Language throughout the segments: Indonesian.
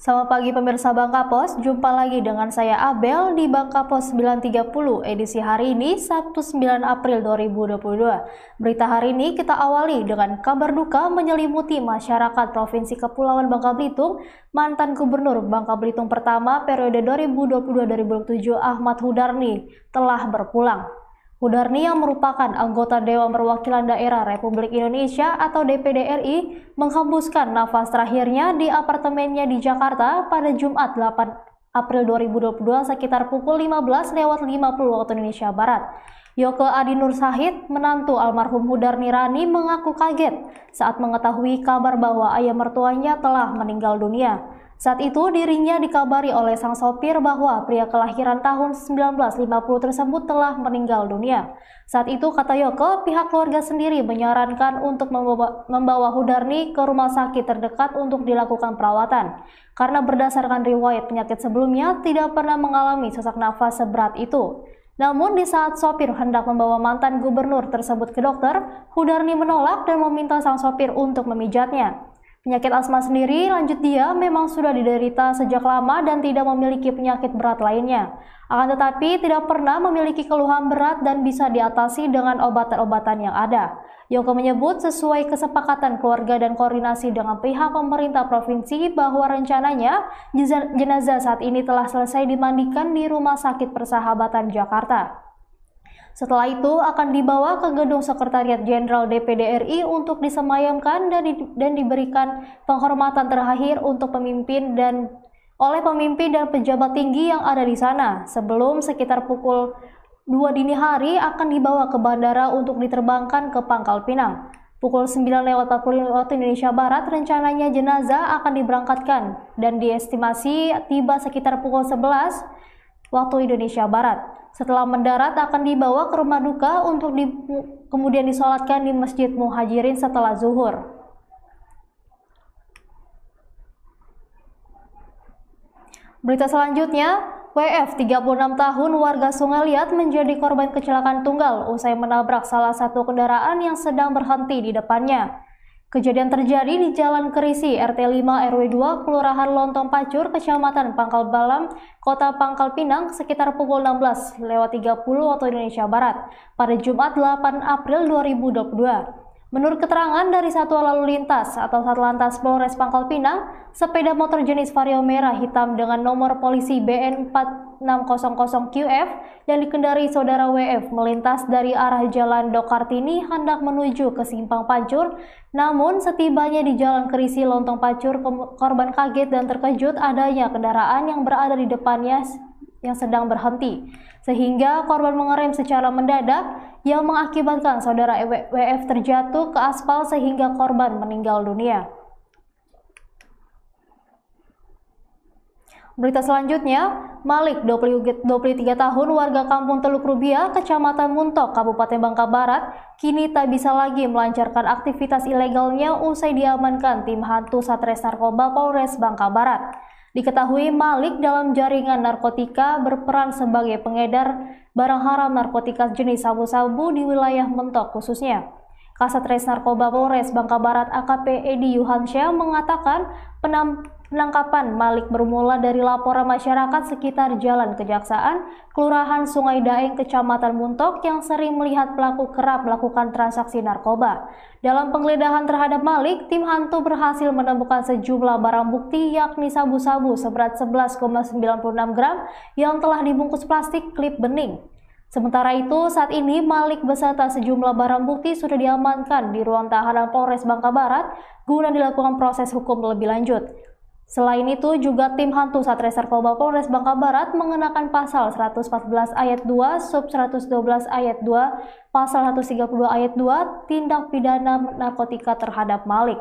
Selamat pagi pemirsa Bangka Pos, jumpa lagi dengan saya Abel di Bangka Pos 930 edisi hari ini Sabtu 9 April 2022. Berita hari ini kita awali dengan kabar duka menyelimuti masyarakat Provinsi Kepulauan Bangka Belitung, mantan Gubernur Bangka Belitung pertama periode 2022-2027 Ahmad Hudarni telah berpulang. Mudarni yang merupakan anggota Dewan Perwakilan Daerah Republik Indonesia atau DPD RI menghembuskan nafas terakhirnya di apartemennya di Jakarta pada Jumat 8 April 2022 sekitar pukul 15 lewat 50 waktu Indonesia Barat. Yoko Adi Nur Sahid, menantu almarhum Hudarni Rani mengaku kaget saat mengetahui kabar bahwa ayah mertuanya telah meninggal dunia. Saat itu dirinya dikabari oleh sang sopir bahwa pria kelahiran tahun 1950 tersebut telah meninggal dunia. Saat itu kata Yoko, pihak keluarga sendiri menyarankan untuk membawa, membawa Hudarni ke rumah sakit terdekat untuk dilakukan perawatan. Karena berdasarkan riwayat penyakit sebelumnya tidak pernah mengalami sesak nafas seberat itu. Namun di saat sopir hendak membawa mantan gubernur tersebut ke dokter, Hudarni menolak dan meminta sang sopir untuk memijatnya. Penyakit asma sendiri, lanjut dia, memang sudah diderita sejak lama dan tidak memiliki penyakit berat lainnya. Akan tetapi, tidak pernah memiliki keluhan berat dan bisa diatasi dengan obat-obatan yang ada. Yoko menyebut sesuai kesepakatan keluarga dan koordinasi dengan pihak pemerintah provinsi bahwa rencananya jenazah saat ini telah selesai dimandikan di Rumah Sakit Persahabatan Jakarta. Setelah itu akan dibawa ke gedung Sekretariat Jenderal DPD RI untuk disemayamkan dan, di, dan diberikan penghormatan terakhir untuk pemimpin dan oleh pemimpin dan pejabat tinggi yang ada di sana sebelum sekitar pukul 2 dini hari akan dibawa ke bandara untuk diterbangkan ke Pangkal Pinang. Pukul 9 lewat 40 waktu Indonesia Barat, rencananya jenazah akan diberangkatkan dan diestimasi tiba sekitar pukul 11 waktu Indonesia Barat. Setelah mendarat akan dibawa ke rumah duka untuk di, kemudian disolatkan di Masjid Muhajirin setelah zuhur. Berita selanjutnya, WF 36 tahun warga Sungai Liat menjadi korban kecelakaan tunggal usai menabrak salah satu kendaraan yang sedang berhenti di depannya. Kejadian terjadi di Jalan Kerisi, RT 5 RW 2, Kelurahan Lontong Pacur, Kecamatan Pangkal Balam, Kota Pangkal Pinang, sekitar pukul 16 lewat 30 waktu Indonesia Barat, pada Jumat 8 April 2022. Menurut keterangan dari Satuan Lalu Lintas atau Satlantas Polres Pangkal Pinang, sepeda motor jenis vario merah hitam dengan nomor polisi BN 4 600QF yang dikendari saudara WF melintas dari arah Jalan Dokartini hendak menuju ke Simpang Pancur. Namun setibanya di Jalan Kerisi Lontong Pancur, korban kaget dan terkejut adanya kendaraan yang berada di depannya yang sedang berhenti, sehingga korban mengerem secara mendadak yang mengakibatkan saudara e-, WF terjatuh ke aspal sehingga korban meninggal dunia. Berita selanjutnya, Malik, 23 tahun, warga kampung Teluk Rubia, Kecamatan Muntok, Kabupaten Bangka Barat, kini tak bisa lagi melancarkan aktivitas ilegalnya usai diamankan tim hantu Satres Narkoba Polres Bangka Barat. Diketahui Malik dalam jaringan narkotika berperan sebagai pengedar barang haram narkotika jenis sabu-sabu di wilayah Muntok, khususnya. Kasatres Narkoba Polres Bangka Barat AKP Edi Yuhansyah mengatakan penamp Penangkapan Malik bermula dari laporan masyarakat sekitar Jalan Kejaksaan, Kelurahan Sungai Daeng, Kecamatan Muntok yang sering melihat pelaku kerap melakukan transaksi narkoba. Dalam penggeledahan terhadap Malik, tim hantu berhasil menemukan sejumlah barang bukti yakni sabu-sabu seberat 11,96 gram yang telah dibungkus plastik klip bening. Sementara itu, saat ini Malik beserta sejumlah barang bukti sudah diamankan di ruang tahanan Polres Bangka Barat guna dilakukan proses hukum lebih lanjut. Selain itu, juga tim Hantu Satreserko Polres Bangka Barat mengenakan pasal 114 ayat 2, sub 112 ayat 2, pasal 132 ayat 2, tindak pidana narkotika terhadap Malik.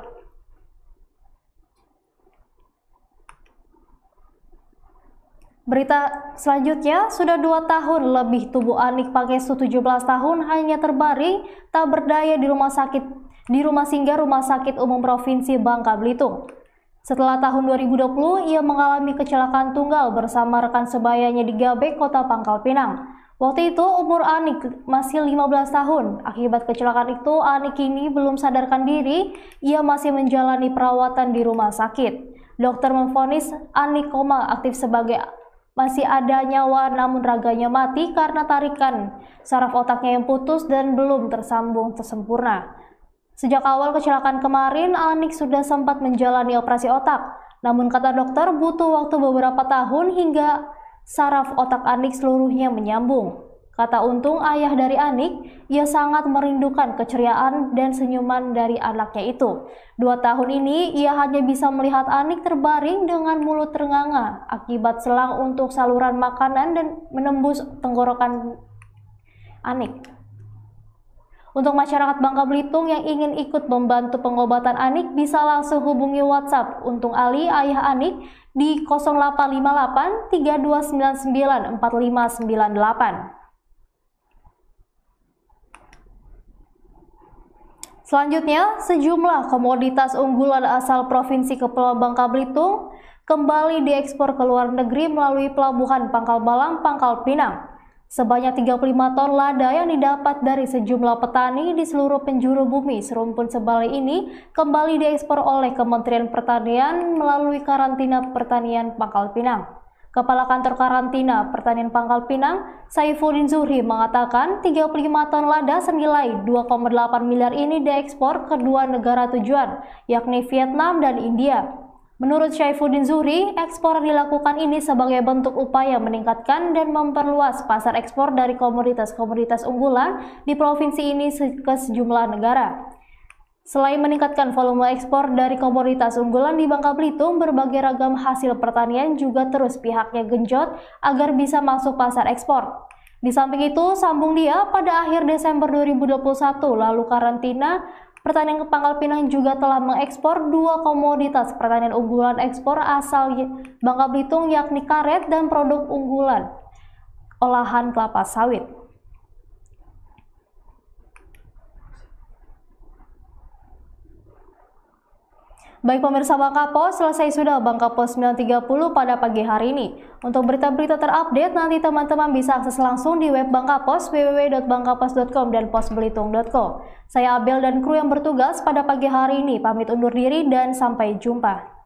Berita selanjutnya, sudah dua tahun lebih tubuh Anik Pangestu 17 tahun hanya terbaring tak berdaya di rumah sakit di rumah singgah Rumah Sakit Umum Provinsi Bangka Belitung. Setelah tahun 2020, ia mengalami kecelakaan tunggal bersama rekan sebayanya di Gabek, Kota Pangkal Pinang. Waktu itu umur Anik masih 15 tahun. Akibat kecelakaan itu, Anik kini belum sadarkan diri, ia masih menjalani perawatan di rumah sakit. Dokter memfonis Anik koma aktif sebagai masih ada nyawa namun raganya mati karena tarikan saraf otaknya yang putus dan belum tersambung sempurna. Sejak awal kecelakaan kemarin, Anik sudah sempat menjalani operasi otak. Namun kata dokter butuh waktu beberapa tahun hingga saraf otak Anik seluruhnya menyambung. Kata Untung, ayah dari Anik, ia sangat merindukan keceriaan dan senyuman dari anaknya itu. Dua tahun ini, ia hanya bisa melihat Anik terbaring dengan mulut terenganga akibat selang untuk saluran makanan dan menembus tenggorokan Anik. Untuk masyarakat Bangka Belitung yang ingin ikut membantu pengobatan Anik bisa langsung hubungi WhatsApp Untung Ali Ayah Anik di 0858 3299 4598. Selanjutnya, sejumlah komoditas unggulan asal Provinsi Kepulauan Bangka Belitung kembali diekspor ke luar negeri melalui pelabuhan Pangkal Balang, Pangkal Pinang. Sebanyak 35 ton lada yang didapat dari sejumlah petani di seluruh penjuru bumi serumpun sebali ini kembali diekspor oleh Kementerian Pertanian melalui karantina pertanian Pangkal Pinang. Kepala Kantor Karantina Pertanian Pangkal Pinang, Saifuddin Zuhri mengatakan 35 ton lada senilai 2,8 miliar ini diekspor ke dua negara tujuan, yakni Vietnam dan India. Menurut Syaifuddin Zuhri, ekspor dilakukan ini sebagai bentuk upaya meningkatkan dan memperluas pasar ekspor dari komoditas-komoditas unggulan di provinsi ini ke sejumlah negara. Selain meningkatkan volume ekspor dari komoditas unggulan di Bangka Belitung, berbagai ragam hasil pertanian juga terus pihaknya genjot agar bisa masuk pasar ekspor. Di samping itu, sambung dia pada akhir Desember 2021 lalu karantina Pertanian ke Pangkal Pinang juga telah mengekspor dua komoditas pertanian unggulan ekspor asal Bangka Belitung yakni karet dan produk unggulan olahan kelapa sawit. Baik pemirsa Bang Kapos, selesai sudah Bang Kapos 9.30 pada pagi hari ini. Untuk berita-berita terupdate, nanti teman-teman bisa akses langsung di web Bang Kapos, www.bangkapos.com dan posbelitung.com. Saya Abel dan kru yang bertugas pada pagi hari ini, pamit undur diri dan sampai jumpa.